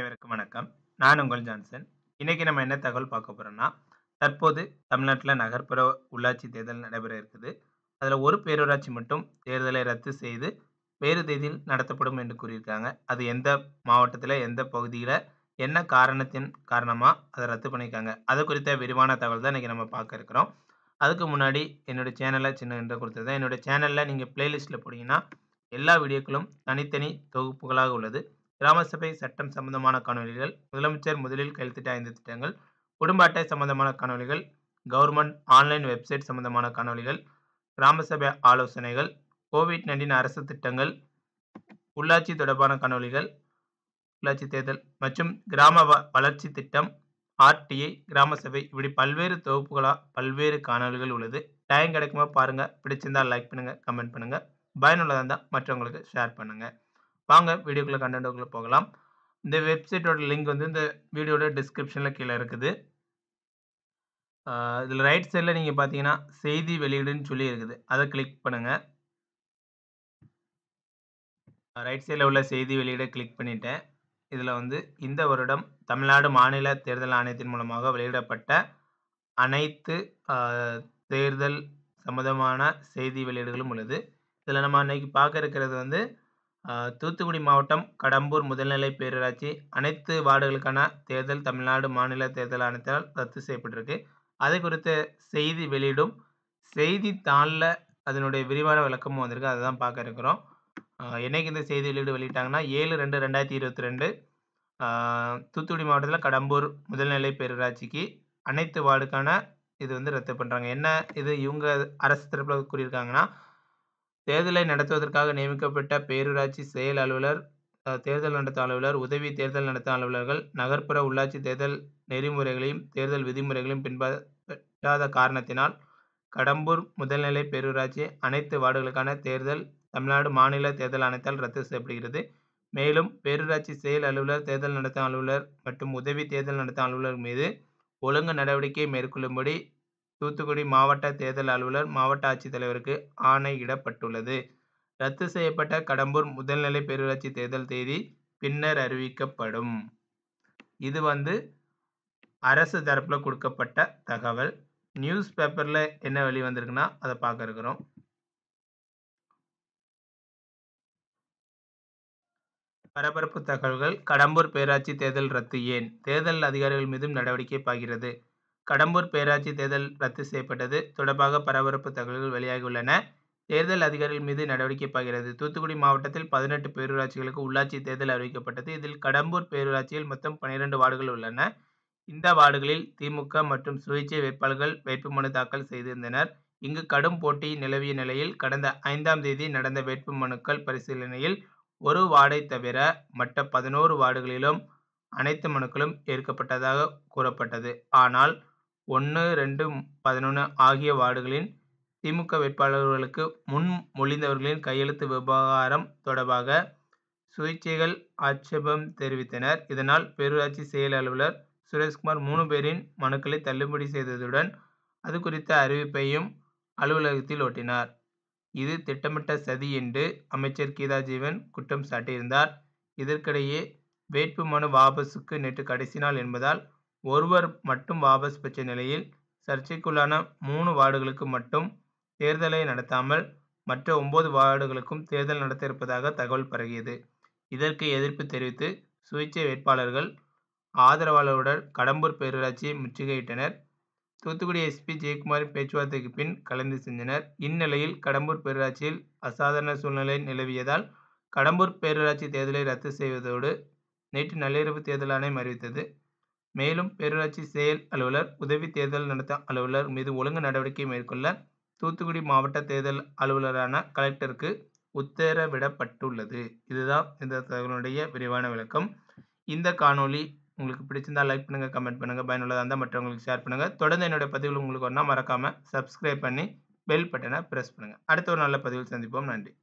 அனைவருக்கும் வணக்கம் நான் உங்கள் ஜான்சன் இன்னைக்கு நம்ம என்ன தகவல் பார்க்க போறோம்னா தற்போது தமிழ்நாட்டில் நகர்ப்புற உள்ளாட்சி தேர்தல் நடைபெற இருக்குது அதில் ஒரு பேரூராட்சி மட்டும் தேர்தலை ரத்து செய்து வேறு தேதியில் நடத்தப்படும் என்று கூறியிருக்காங்க அது எந்த மாவட்டத்தில் எந்த பகுதியில் என்ன காரணத்தின் காரணமாக அதை ரத்து பண்ணியிருக்காங்க அது குறித்த விரிவான தகவல் தான் இன்றைக்கி நம்ம பார்க்க இருக்கிறோம் அதுக்கு முன்னாடி என்னுடைய சேனலில் சின்ன என்று கொடுத்துருந்தேன் என்னுடைய சேனலில் நீங்கள் பிளேலிஸ்ட்டில் போனீங்கன்னா எல்லா வீடியோக்களும் தனித்தனி தொகுப்புகளாக உள்ளது கிராம சபை சட்டம் சம்பந்தமான காணொலிகள் முதலமைச்சர் முதலில் கையெழுத்திட்ட ஐந்து திட்டங்கள் குடும்ப அட்டை சம்பந்தமான காணொலிகள் கவர்மெண்ட் ஆன்லைன் வெப்சைட் சம்பந்தமான காணொலிகள் கிராம சபை ஆலோசனைகள் கோவிட் நைன்டீன் அரசு திட்டங்கள் உள்ளாட்சி தொடர்பான காணொலிகள் உள்ளாட்சி தேர்தல் மற்றும் கிராம வ வளர்ச்சி திட்டம் ஆர்டிஐ கிராம சபை இப்படி பல்வேறு தொகுப்புகளாக பல்வேறு காணொலிகள் உள்ளது டைம் கிடைக்குமா பாருங்கள் பிடிச்சிருந்தால் லைக் பண்ணுங்கள் கமெண்ட் பண்ணுங்கள் பயனுள்ளதாக இருந்தால் மற்றவங்களுக்கு ஷேர் பண்ணுங்கள் வாங்க வீடியோக்குள்ள கண்டென்ட்டுக்குள்ளே போகலாம் இந்த வெப்சைட்டோட லிங்க் வந்து இந்த வீடியோட டிஸ்கிரிப்ஷனில் கீழே இருக்குது இதில் ரைட் சைடில் நீங்கள் பார்த்தீங்கன்னா செய்தி வெளியீடுன்னு சொல்லி இருக்குது அதை கிளிக் பண்ணுங்கள் ரைட் சைடில் உள்ள செய்தி வெளியீடை கிளிக் பண்ணிட்டேன் இதில் வந்து இந்த வருடம் தமிழ்நாடு மாநில தேர்தல் ஆணையத்தின் மூலமாக வெளியிடப்பட்ட அனைத்து தேர்தல் சம்மந்தமான செய்தி வெளியீடுகளும் உள்ளது இதில் நம்ம அன்னைக்கு பார்க்க இருக்கிறது வந்து தூத்துக்குடி மாவட்டம் கடம்பூர் முதல்நிலை பேரூராட்சி அனைத்து வார்டுகளுக்கான தேர்தல் தமிழ்நாடு மாநில தேர்தல் ஆணையத்தால் ரத்து செய்யப்பட்டிருக்கு அது குறித்த செய்தி வெளியிடும் செய்தித்தாளில் அதனுடைய விரிவான விளக்கமும் வந்திருக்கு அதை தான் பார்க்க இருக்கிறோம் என்னைக்கு இந்த செய்தி வெளியீடு வெளியிட்டாங்கன்னா ஏழு ரெண்டு ரெண்டாயிரத்தி இருபத்தி ரெண்டு தூத்துக்குடி மாவட்டத்தில் கடம்பூர் முதல்நிலை பேரூராட்சிக்கு அனைத்து வார்டுக்கான இது வந்து ரத்து பண்ணுறாங்க என்ன இது இவங்க அரசு தரப்பில் கூறியிருக்காங்கன்னா தேர்தலை நடத்துவதற்காக நியமிக்கப்பட்ட பேரூராட்சி செயல் அலுவலர் தேர்தல் நடத்தும் அலுவலர் உதவி தேர்தல் நடத்தும் அலுவலர்கள் நகர்ப்புற உள்ளாட்சி தேர்தல் நெறிமுறைகளையும் தேர்தல் விதிமுறைகளையும் பின்பற்றாத காரணத்தினால் கடம்பூர் முதல்நிலை பேரூராட்சி அனைத்து வார்டுகளுக்கான தேர்தல் தமிழ்நாடு மாநில தேர்தல் ஆணையத்தால் ரத்து செய்யப்படுகிறது மேலும் பேரூராட்சி செயல் அலுவலர் தேர்தல் நடத்தும் அலுவலர் மற்றும் உதவி தேர்தல் நடத்தும் அலுவலர் மீது ஒழுங்கு நடவடிக்கை மேற்கொள்ளும்படி தூத்துக்குடி மாவட்ட தேர்தல் அலுவலர் மாவட்ட ஆட்சித்தலைவருக்கு ஆணையிடப்பட்டுள்ளது ரத்து செய்யப்பட்ட கடம்பூர் முதல்நிலை பேரூராட்சி தேர்தல் தேதி பின்னர் அறிவிக்கப்படும் இது வந்து அரசு தரப்பில் கொடுக்கப்பட்ட தகவல் நியூஸ் பேப்பரில் என்ன வெளி வந்திருக்குன்னா அதை பார்க்க இருக்கிறோம் பரபரப்பு தகவல்கள் கடம்பூர் பேராட்சி தேர்தல் ரத்து ஏன் தேர்தல் அதிகாரிகள் மீதும் நடவடிக்கை பாய்கிறது கடம்பூர் பேராட்சி தேர்தல் ரத்து செய்யப்பட்டது தொடர்பாக பரபரப்பு தகவல்கள் வெளியாகியுள்ளன தேர்தல் அதிகாரிகள் மீது நடவடிக்கை பாய்கிறது தூத்துக்குடி மாவட்டத்தில் பதினெட்டு பேரூராட்சிகளுக்கு உள்ளாட்சி தேர்தல் அறிவிக்கப்பட்டது இதில் கடம்பூர் பேரூராட்சியில் மொத்தம் பன்னிரண்டு வார்டுகள் உள்ளன இந்த வார்டுகளில் திமுக மற்றும் சுயேட்சை வேட்பாளர்கள் வேட்புமனு தாக்கல் செய்திருந்தனர் இங்கு கடும் போட்டி நிலவிய நிலையில் கடந்த ஐந்தாம் தேதி நடந்த வேட்புமனுக்கள் பரிசீலனையில் ஒரு வார்டை தவிர மற்ற பதினோரு வார்டுகளிலும் அனைத்து மனுக்களும் ஏற்கப்பட்டதாக கூறப்பட்டது ஆனால் ஒன்று ரெண்டு பதினொன்று ஆகிய வார்டுகளின் திமுக வேட்பாளர்களுக்கு முன்மொழிந்தவர்களின் கையெழுத்து விவகாரம் தொடர்பாக சுயேட்சைகள் ஆட்சேபம் தெரிவித்தனர் இதனால் பேரூராட்சி செயல் அலுவலர் சுரேஷ்குமார் மூணு பேரின் மனுக்களை தள்ளுபடி செய்ததுடன் அது குறித்த அறிவிப்பையும் அலுவலகத்தில் ஒட்டினார் இது திட்டமிட்ட சதி என்று அமைச்சர் கீதாஜீவன் குற்றம் சாட்டியிருந்தார் இதற்கிடையே வேட்புமனு வாபஸுக்கு நேற்று கடைசி நாள் என்பதால் ஒருவர் மட்டும் வாபஸ் பெற்ற நிலையில் சர்ச்சைக்குள்ளான மூணு வார்டுகளுக்கு மட்டும் தேர்தலை நடத்தாமல் மற்ற ஒன்பது வார்டுகளுக்கும் தேர்தல் நடத்த இருப்பதாக தகவல் பரவியது இதற்கு எதிர்ப்பு தெரிவித்து சுயேட்சை வேட்பாளர்கள் ஆதரவாளருடன் கடம்பூர் பேரூராட்சியை முற்றுகையிட்டனர் தூத்துக்குடி எஸ்பி ஜெயக்குமாரின் பேச்சுவார்த்தைக்கு பின் கலந்து சென்றனர் இந்நிலையில் கடம்பூர் பேரூராட்சியில் அசாதாரண சூழ்நிலை நிலவியதால் கடம்பூர் பேரூராட்சி தேர்தலை ரத்து செய்வதோடு நேற்று நள்ளிரவு தேர்தல் ஆணையம் அறிவித்தது மேலும் பேரூராட்சி செயல் அலுவலர் உதவி தேர்தல் நடத்த அலுவலர் மீது ஒழுங்கு நடவடிக்கை மேற்கொள்ள தூத்துக்குடி மாவட்ட தேர்தல் அலுவலரான கலெக்டருக்கு உத்தரவிடப்பட்டுள்ளது இதுதான் இந்த தகவலுடைய விரிவான விளக்கம் இந்த காணொலி உங்களுக்கு பிடிச்சிருந்தா லைக் பண்ணுங்கள் கமெண்ட் பண்ணுங்கள் பயனுள்ளதாக இருந்தால் மற்றவங்களுக்கு ஷேர் பண்ணுங்கள் தொடர்ந்து என்னுடைய பதிவில் உங்களுக்கு ஒன்றா மறக்காமல் சப்ஸ்கிரைப் பண்ணி பெல் பட்டனை ப்ரெஸ் பண்ணுங்கள் அடுத்த ஒரு நல்ல பதிவில் சந்திப்போம் நன்றி